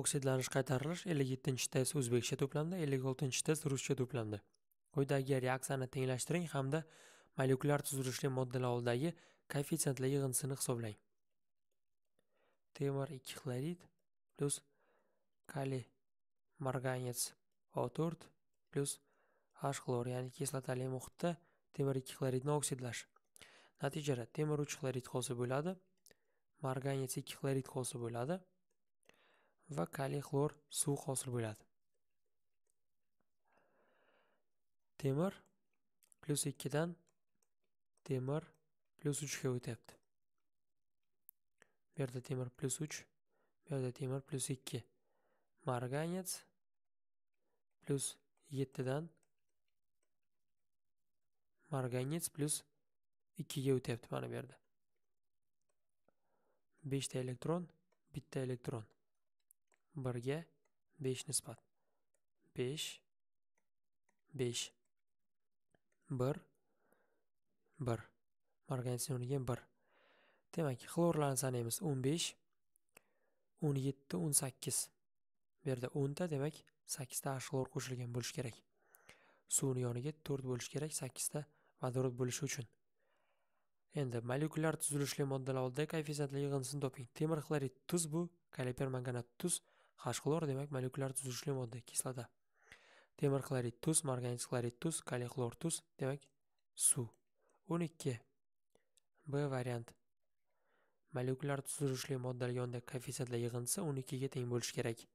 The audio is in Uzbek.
oksidlanish qaytarilish 57 test o'zbekcha to'plamda 56 test ruscha to'plamda quyidagi reaksiyani tenglashtiring hamda molekulyar tuzilishli moddalar oldidagi koeffitsiyentlar yig'indisini hisoblang temir 2 xlorid plyus kali marganets o4 plyus h xlor ya'ni kislotali muhitda temir 2 xloridni oksidlash natijada temir 3 xlorid hosil bo'ladi marganets 2 xlorid hosil bo'ladi va kaliy xlor suv hosil bo'ladi temir plyus ikkidan temir plyus uchga o'tyapti bu yerda temir plyus uch bu yerda temir plyus ikki +7 plyus yettidan +2 plyus ikkiga o'tyapti mana bu yerda beshta elektron bitta elektron birga besh nisbat besh besh bir bir margansin o'rniga bir demak xlorlarni sanaymiz o'n besh o'n yetti o'n sakkiz bu yerda o'nta demak sakkizta xlor qo'shilgan bo'lishi kerak suvni yoniga to'rt bo'lishi kerak sakkizta vodorod bo'lishi uchun endi molekulyar tuzilishli moddalar oldida koeffitsiyentli yig'indisini toping temir xlorid tuz bu kaliper manganat tuz xlor demak molekulyar tuzilishli modda kislota temir xlorid tuz marganin xlorid tuz kaliy xlor tuz demak suv o'n ikki b variant molekulyar tuzilishli moddalar yonidagi koeffitsiyentlar yig'indisi o'n ikkiga teng bo'lishi kerak